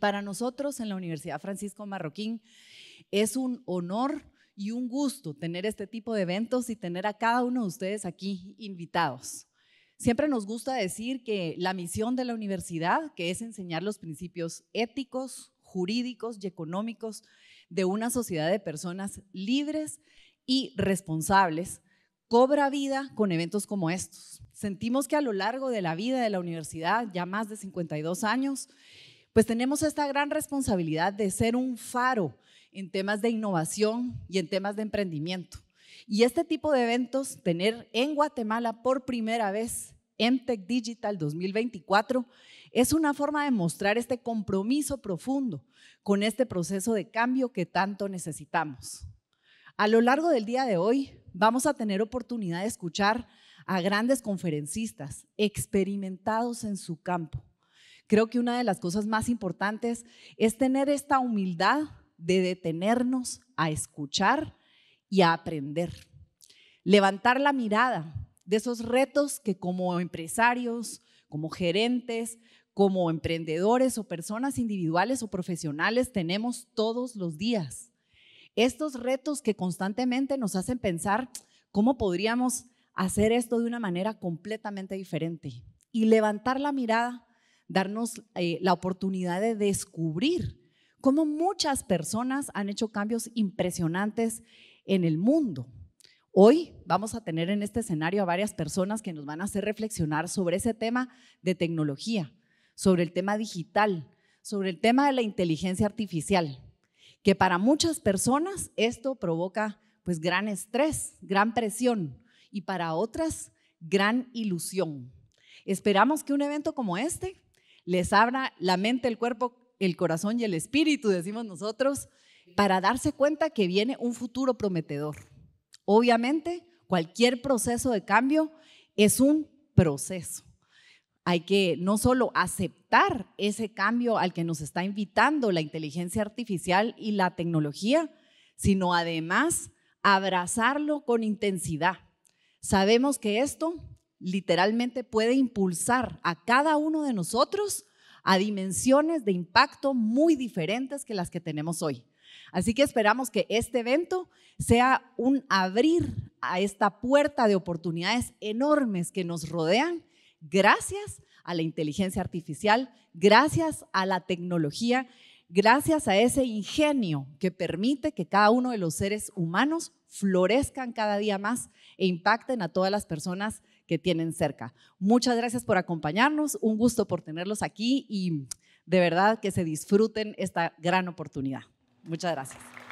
para nosotros en la Universidad Francisco Marroquín es un honor y un gusto tener este tipo de eventos y tener a cada uno de ustedes aquí invitados. Siempre nos gusta decir que la misión de la universidad, que es enseñar los principios éticos, jurídicos y económicos de una sociedad de personas libres y responsables, cobra vida con eventos como estos. Sentimos que a lo largo de la vida de la universidad, ya más de 52 años, pues tenemos esta gran responsabilidad de ser un faro en temas de innovación y en temas de emprendimiento. Y este tipo de eventos, tener en Guatemala por primera vez MTech Digital 2024, es una forma de mostrar este compromiso profundo con este proceso de cambio que tanto necesitamos. A lo largo del día de hoy vamos a tener oportunidad de escuchar a grandes conferencistas experimentados en su campo Creo que una de las cosas más importantes es tener esta humildad de detenernos a escuchar y a aprender. Levantar la mirada de esos retos que como empresarios, como gerentes, como emprendedores o personas individuales o profesionales tenemos todos los días. Estos retos que constantemente nos hacen pensar cómo podríamos hacer esto de una manera completamente diferente y levantar la mirada darnos eh, la oportunidad de descubrir cómo muchas personas han hecho cambios impresionantes en el mundo. Hoy vamos a tener en este escenario a varias personas que nos van a hacer reflexionar sobre ese tema de tecnología, sobre el tema digital, sobre el tema de la inteligencia artificial, que para muchas personas esto provoca pues gran estrés, gran presión y para otras gran ilusión. Esperamos que un evento como este les abra la mente, el cuerpo, el corazón y el espíritu, decimos nosotros, para darse cuenta que viene un futuro prometedor. Obviamente, cualquier proceso de cambio es un proceso. Hay que no solo aceptar ese cambio al que nos está invitando la inteligencia artificial y la tecnología, sino además abrazarlo con intensidad. Sabemos que esto literalmente puede impulsar a cada uno de nosotros a dimensiones de impacto muy diferentes que las que tenemos hoy. Así que esperamos que este evento sea un abrir a esta puerta de oportunidades enormes que nos rodean gracias a la inteligencia artificial, gracias a la tecnología gracias a ese ingenio que permite que cada uno de los seres humanos florezcan cada día más e impacten a todas las personas que tienen cerca. Muchas gracias por acompañarnos, un gusto por tenerlos aquí y de verdad que se disfruten esta gran oportunidad. Muchas gracias.